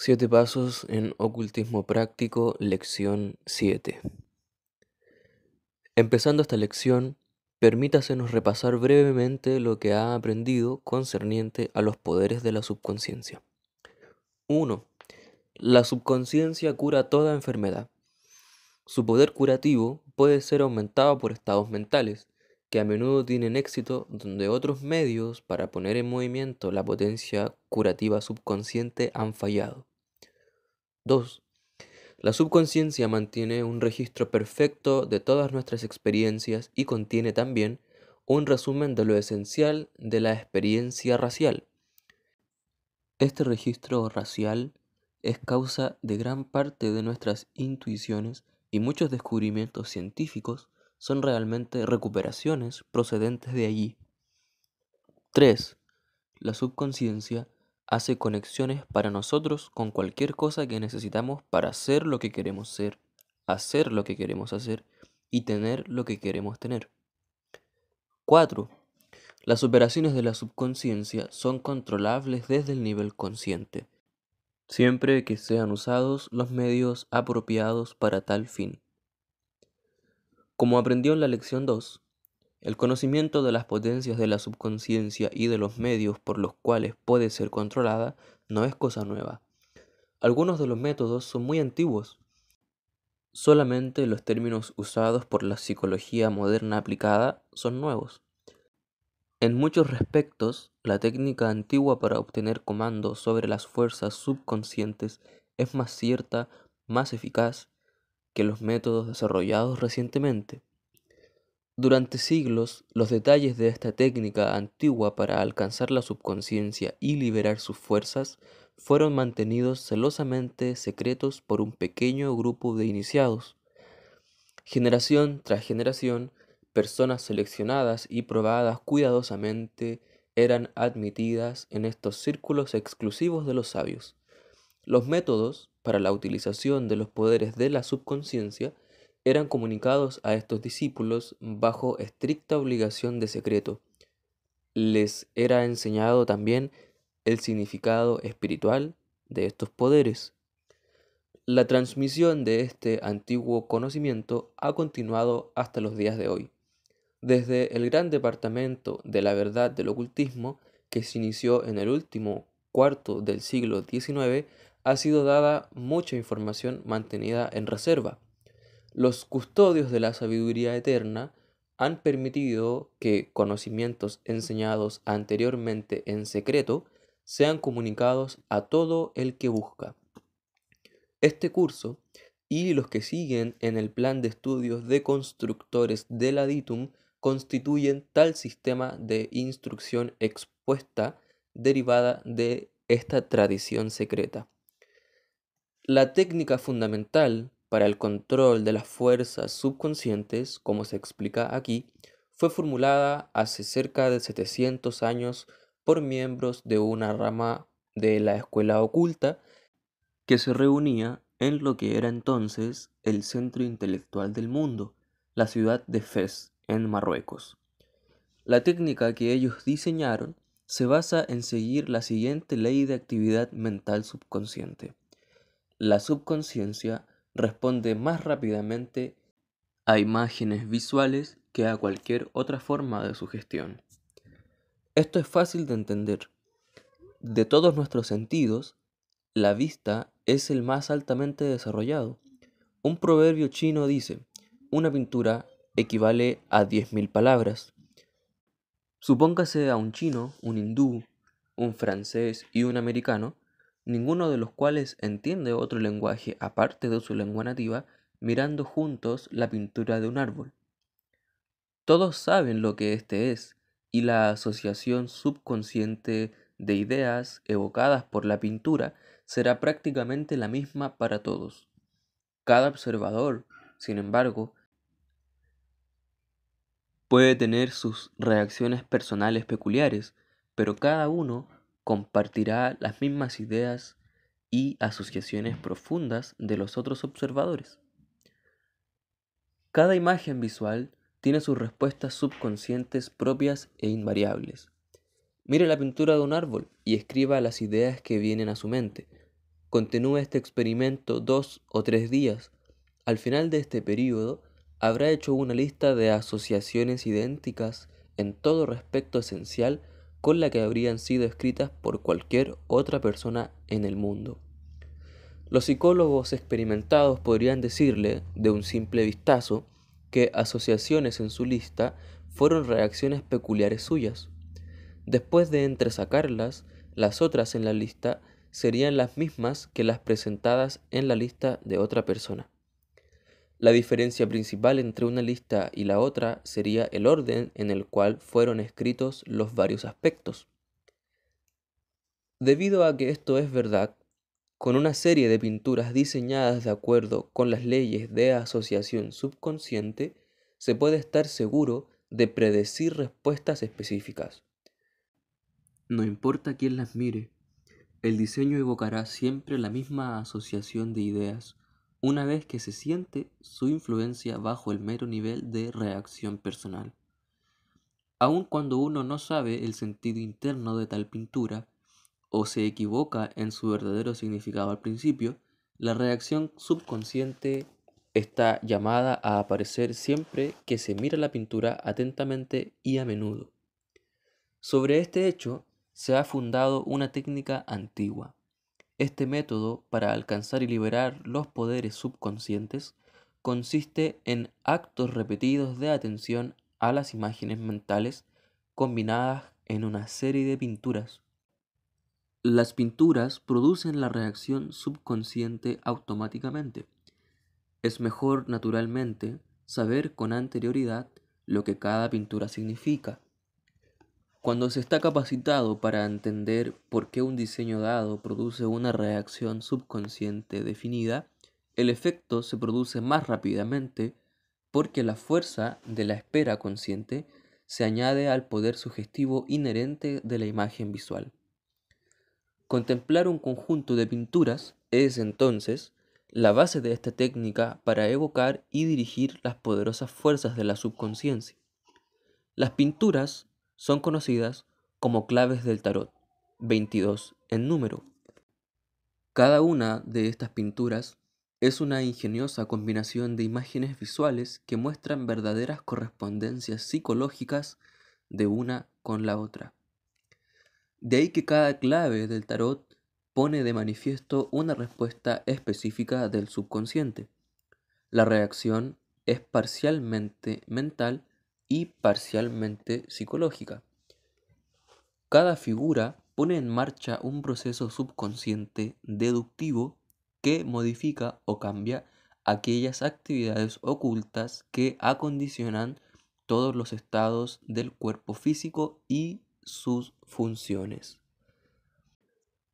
Siete Pasos en Ocultismo Práctico, lección 7. Empezando esta lección, permítasenos repasar brevemente lo que ha aprendido concerniente a los poderes de la subconsciencia. 1. La subconsciencia cura toda enfermedad. Su poder curativo puede ser aumentado por estados mentales, que a menudo tienen éxito donde otros medios para poner en movimiento la potencia curativa subconsciente han fallado. 2. La subconsciencia mantiene un registro perfecto de todas nuestras experiencias y contiene también un resumen de lo esencial de la experiencia racial. Este registro racial es causa de gran parte de nuestras intuiciones y muchos descubrimientos científicos son realmente recuperaciones procedentes de allí. 3. La subconsciencia hace conexiones para nosotros con cualquier cosa que necesitamos para ser lo que queremos ser, hacer lo que queremos hacer y tener lo que queremos tener. 4. Las operaciones de la subconsciencia son controlables desde el nivel consciente, siempre que sean usados los medios apropiados para tal fin. Como aprendió en la lección 2, el conocimiento de las potencias de la subconsciencia y de los medios por los cuales puede ser controlada no es cosa nueva. Algunos de los métodos son muy antiguos. Solamente los términos usados por la psicología moderna aplicada son nuevos. En muchos respectos, la técnica antigua para obtener comando sobre las fuerzas subconscientes es más cierta, más eficaz que los métodos desarrollados recientemente. Durante siglos, los detalles de esta técnica antigua para alcanzar la subconsciencia y liberar sus fuerzas fueron mantenidos celosamente secretos por un pequeño grupo de iniciados. Generación tras generación, personas seleccionadas y probadas cuidadosamente eran admitidas en estos círculos exclusivos de los sabios. Los métodos para la utilización de los poderes de la subconsciencia eran comunicados a estos discípulos bajo estricta obligación de secreto. Les era enseñado también el significado espiritual de estos poderes. La transmisión de este antiguo conocimiento ha continuado hasta los días de hoy. Desde el gran departamento de la verdad del ocultismo, que se inició en el último del siglo XIX ha sido dada mucha información mantenida en reserva. Los custodios de la sabiduría eterna han permitido que conocimientos enseñados anteriormente en secreto sean comunicados a todo el que busca. Este curso y los que siguen en el plan de estudios de constructores del Aditum constituyen tal sistema de instrucción expuesta derivada de esta tradición secreta. La técnica fundamental para el control de las fuerzas subconscientes, como se explica aquí, fue formulada hace cerca de 700 años por miembros de una rama de la escuela oculta que se reunía en lo que era entonces el centro intelectual del mundo, la ciudad de Fez, en Marruecos. La técnica que ellos diseñaron se basa en seguir la siguiente ley de actividad mental subconsciente. La subconsciencia responde más rápidamente a imágenes visuales que a cualquier otra forma de sugestión. Esto es fácil de entender. De todos nuestros sentidos, la vista es el más altamente desarrollado. Un proverbio chino dice, una pintura equivale a 10.000 palabras. Supóngase a un chino, un hindú, un francés y un americano, ninguno de los cuales entiende otro lenguaje aparte de su lengua nativa, mirando juntos la pintura de un árbol. Todos saben lo que éste es, y la asociación subconsciente de ideas evocadas por la pintura será prácticamente la misma para todos. Cada observador, sin embargo, Puede tener sus reacciones personales peculiares, pero cada uno compartirá las mismas ideas y asociaciones profundas de los otros observadores. Cada imagen visual tiene sus respuestas subconscientes propias e invariables. Mire la pintura de un árbol y escriba las ideas que vienen a su mente. Continúe este experimento dos o tres días. Al final de este periodo habrá hecho una lista de asociaciones idénticas en todo respecto esencial con la que habrían sido escritas por cualquier otra persona en el mundo. Los psicólogos experimentados podrían decirle, de un simple vistazo, que asociaciones en su lista fueron reacciones peculiares suyas. Después de entresacarlas, las otras en la lista serían las mismas que las presentadas en la lista de otra persona. La diferencia principal entre una lista y la otra sería el orden en el cual fueron escritos los varios aspectos. Debido a que esto es verdad, con una serie de pinturas diseñadas de acuerdo con las leyes de asociación subconsciente, se puede estar seguro de predecir respuestas específicas. No importa quién las mire, el diseño evocará siempre la misma asociación de ideas una vez que se siente su influencia bajo el mero nivel de reacción personal. Aun cuando uno no sabe el sentido interno de tal pintura, o se equivoca en su verdadero significado al principio, la reacción subconsciente está llamada a aparecer siempre que se mira la pintura atentamente y a menudo. Sobre este hecho se ha fundado una técnica antigua, este método para alcanzar y liberar los poderes subconscientes consiste en actos repetidos de atención a las imágenes mentales combinadas en una serie de pinturas. Las pinturas producen la reacción subconsciente automáticamente. Es mejor, naturalmente, saber con anterioridad lo que cada pintura significa cuando se está capacitado para entender por qué un diseño dado produce una reacción subconsciente definida, el efecto se produce más rápidamente porque la fuerza de la espera consciente se añade al poder sugestivo inherente de la imagen visual. Contemplar un conjunto de pinturas es entonces la base de esta técnica para evocar y dirigir las poderosas fuerzas de la subconsciencia. Las pinturas son conocidas como claves del tarot, 22 en número. Cada una de estas pinturas es una ingeniosa combinación de imágenes visuales que muestran verdaderas correspondencias psicológicas de una con la otra. De ahí que cada clave del tarot pone de manifiesto una respuesta específica del subconsciente. La reacción es parcialmente mental y parcialmente psicológica. Cada figura pone en marcha un proceso subconsciente deductivo que modifica o cambia aquellas actividades ocultas que acondicionan todos los estados del cuerpo físico y sus funciones.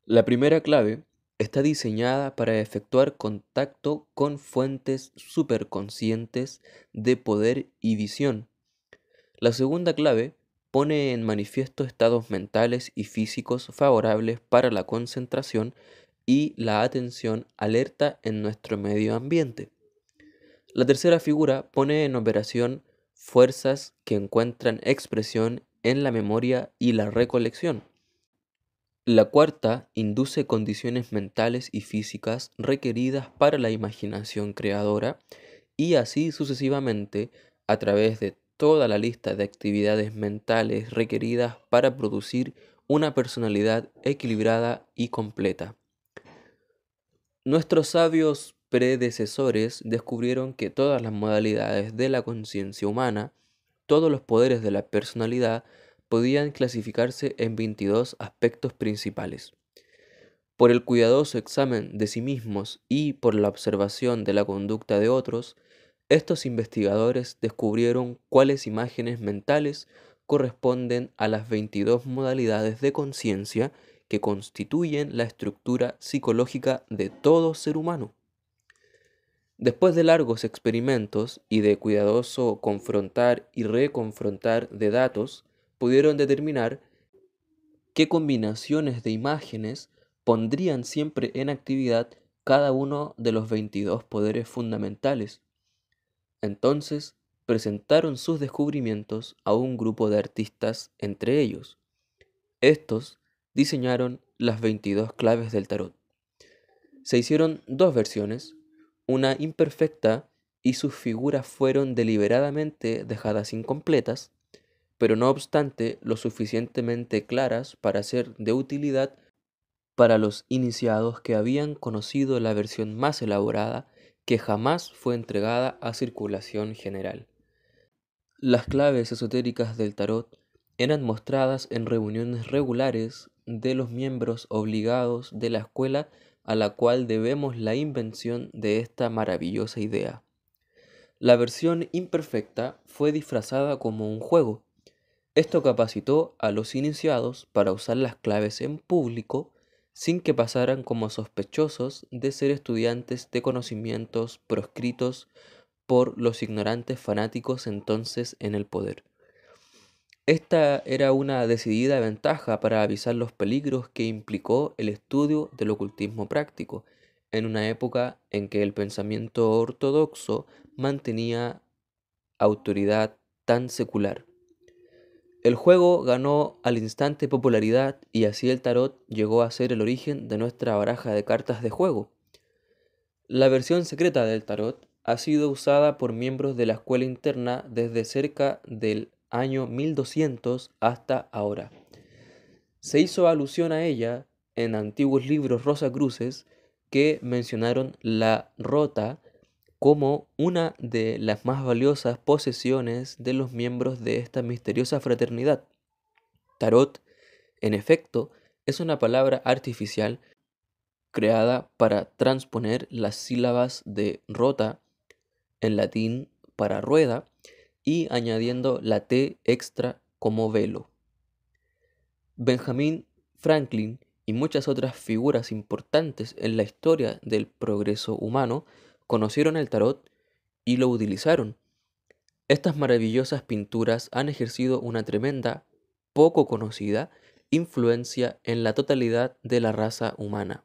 La primera clave está diseñada para efectuar contacto con fuentes superconscientes de poder y visión la segunda clave pone en manifiesto estados mentales y físicos favorables para la concentración y la atención alerta en nuestro medio ambiente. La tercera figura pone en operación fuerzas que encuentran expresión en la memoria y la recolección. La cuarta induce condiciones mentales y físicas requeridas para la imaginación creadora y así sucesivamente a través de toda la lista de actividades mentales requeridas para producir una personalidad equilibrada y completa. Nuestros sabios predecesores descubrieron que todas las modalidades de la conciencia humana, todos los poderes de la personalidad, podían clasificarse en 22 aspectos principales. Por el cuidadoso examen de sí mismos y por la observación de la conducta de otros, estos investigadores descubrieron cuáles imágenes mentales corresponden a las 22 modalidades de conciencia que constituyen la estructura psicológica de todo ser humano. Después de largos experimentos y de cuidadoso confrontar y reconfrontar de datos, pudieron determinar qué combinaciones de imágenes pondrían siempre en actividad cada uno de los 22 poderes fundamentales entonces presentaron sus descubrimientos a un grupo de artistas entre ellos. Estos diseñaron las 22 claves del tarot. Se hicieron dos versiones, una imperfecta y sus figuras fueron deliberadamente dejadas incompletas, pero no obstante lo suficientemente claras para ser de utilidad para los iniciados que habían conocido la versión más elaborada que jamás fue entregada a circulación general. Las claves esotéricas del tarot eran mostradas en reuniones regulares de los miembros obligados de la escuela a la cual debemos la invención de esta maravillosa idea. La versión imperfecta fue disfrazada como un juego. Esto capacitó a los iniciados para usar las claves en público sin que pasaran como sospechosos de ser estudiantes de conocimientos proscritos por los ignorantes fanáticos entonces en el poder. Esta era una decidida ventaja para avisar los peligros que implicó el estudio del ocultismo práctico, en una época en que el pensamiento ortodoxo mantenía autoridad tan secular. El juego ganó al instante popularidad y así el tarot llegó a ser el origen de nuestra baraja de cartas de juego. La versión secreta del tarot ha sido usada por miembros de la escuela interna desde cerca del año 1200 hasta ahora. Se hizo alusión a ella en antiguos libros rosacruces que mencionaron la rota como una de las más valiosas posesiones de los miembros de esta misteriosa fraternidad. Tarot, en efecto, es una palabra artificial creada para transponer las sílabas de rota en latín para rueda y añadiendo la T extra como velo. Benjamin Franklin y muchas otras figuras importantes en la historia del progreso humano conocieron el tarot y lo utilizaron. Estas maravillosas pinturas han ejercido una tremenda, poco conocida, influencia en la totalidad de la raza humana.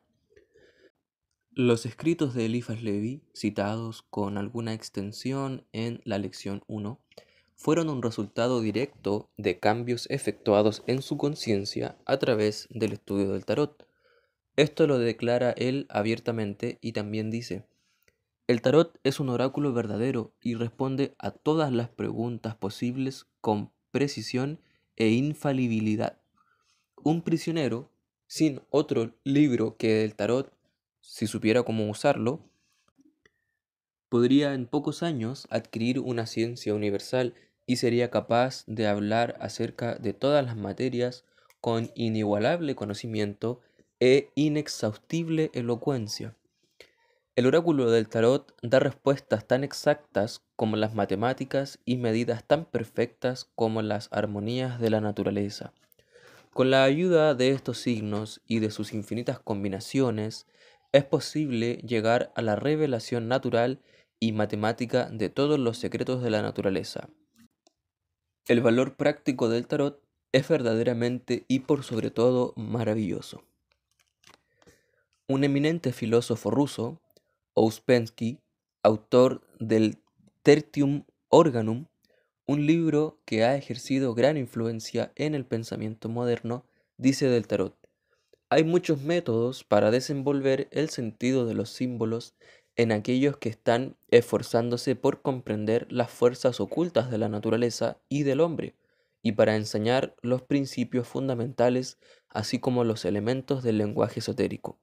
Los escritos de Eliphas Levi, citados con alguna extensión en la lección 1, fueron un resultado directo de cambios efectuados en su conciencia a través del estudio del tarot. Esto lo declara él abiertamente y también dice, el tarot es un oráculo verdadero y responde a todas las preguntas posibles con precisión e infalibilidad. Un prisionero, sin otro libro que el tarot, si supiera cómo usarlo, podría en pocos años adquirir una ciencia universal y sería capaz de hablar acerca de todas las materias con inigualable conocimiento e inexhaustible elocuencia. El oráculo del tarot da respuestas tan exactas como las matemáticas y medidas tan perfectas como las armonías de la naturaleza. Con la ayuda de estos signos y de sus infinitas combinaciones, es posible llegar a la revelación natural y matemática de todos los secretos de la naturaleza. El valor práctico del tarot es verdaderamente y por sobre todo maravilloso. Un eminente filósofo ruso, Ouspensky, autor del Tertium Organum, un libro que ha ejercido gran influencia en el pensamiento moderno, dice del tarot. Hay muchos métodos para desenvolver el sentido de los símbolos en aquellos que están esforzándose por comprender las fuerzas ocultas de la naturaleza y del hombre, y para enseñar los principios fundamentales así como los elementos del lenguaje esotérico.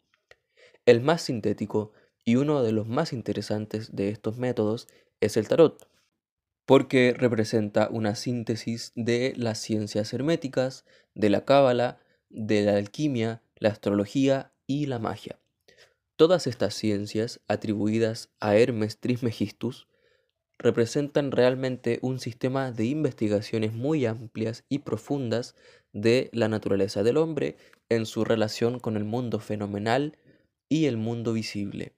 El más sintético y uno de los más interesantes de estos métodos es el tarot, porque representa una síntesis de las ciencias herméticas, de la cábala, de la alquimia, la astrología y la magia. Todas estas ciencias, atribuidas a Hermes Trismegistus, representan realmente un sistema de investigaciones muy amplias y profundas de la naturaleza del hombre en su relación con el mundo fenomenal y el mundo visible.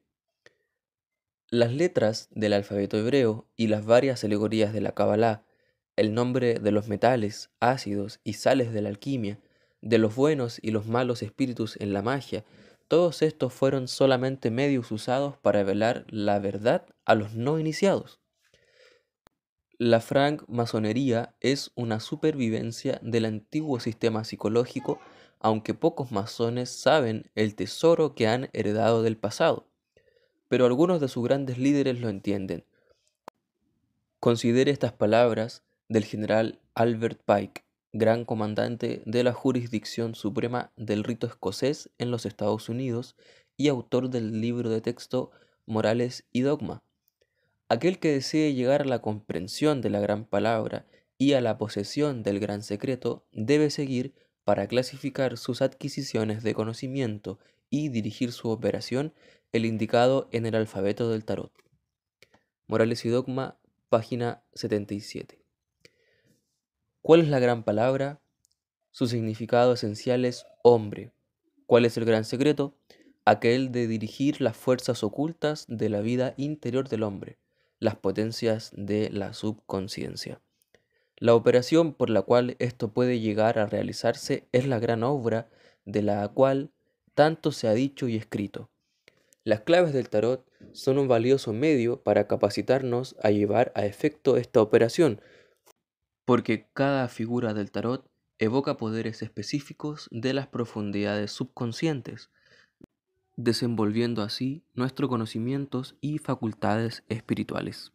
Las letras del alfabeto hebreo y las varias alegorías de la Kabbalah, el nombre de los metales, ácidos y sales de la alquimia, de los buenos y los malos espíritus en la magia, todos estos fueron solamente medios usados para velar la verdad a los no iniciados. La francmasonería es una supervivencia del antiguo sistema psicológico, aunque pocos masones saben el tesoro que han heredado del pasado pero algunos de sus grandes líderes lo entienden. Considere estas palabras del general Albert Pike, gran comandante de la jurisdicción suprema del rito escocés en los Estados Unidos y autor del libro de texto Morales y Dogma. Aquel que desee llegar a la comprensión de la gran palabra y a la posesión del gran secreto debe seguir para clasificar sus adquisiciones de conocimiento y dirigir su operación el indicado en el alfabeto del tarot. Morales y Dogma, página 77. ¿Cuál es la gran palabra? Su significado esencial es hombre. ¿Cuál es el gran secreto? Aquel de dirigir las fuerzas ocultas de la vida interior del hombre, las potencias de la subconsciencia. La operación por la cual esto puede llegar a realizarse es la gran obra de la cual tanto se ha dicho y escrito las claves del tarot son un valioso medio para capacitarnos a llevar a efecto esta operación, porque cada figura del tarot evoca poderes específicos de las profundidades subconscientes, desenvolviendo así nuestros conocimientos y facultades espirituales.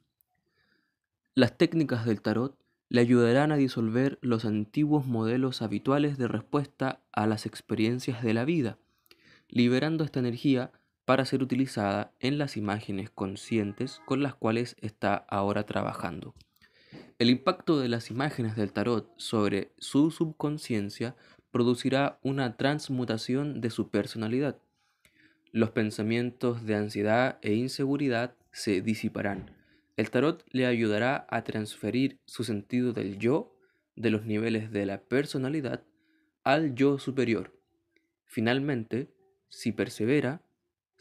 Las técnicas del tarot le ayudarán a disolver los antiguos modelos habituales de respuesta a las experiencias de la vida, liberando esta energía para ser utilizada en las imágenes conscientes con las cuales está ahora trabajando. El impacto de las imágenes del tarot sobre su subconsciencia producirá una transmutación de su personalidad. Los pensamientos de ansiedad e inseguridad se disiparán. El tarot le ayudará a transferir su sentido del yo, de los niveles de la personalidad, al yo superior. Finalmente, si persevera,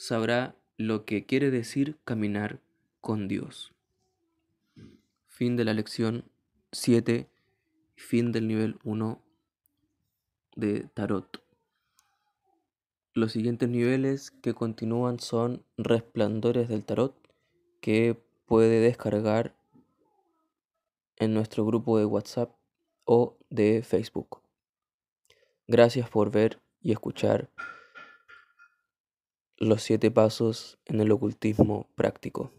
sabrá lo que quiere decir caminar con Dios. Fin de la lección 7, fin del nivel 1 de Tarot. Los siguientes niveles que continúan son Resplandores del Tarot, que puede descargar en nuestro grupo de WhatsApp o de Facebook. Gracias por ver y escuchar los siete pasos en el ocultismo práctico.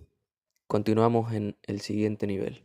Continuamos en el siguiente nivel.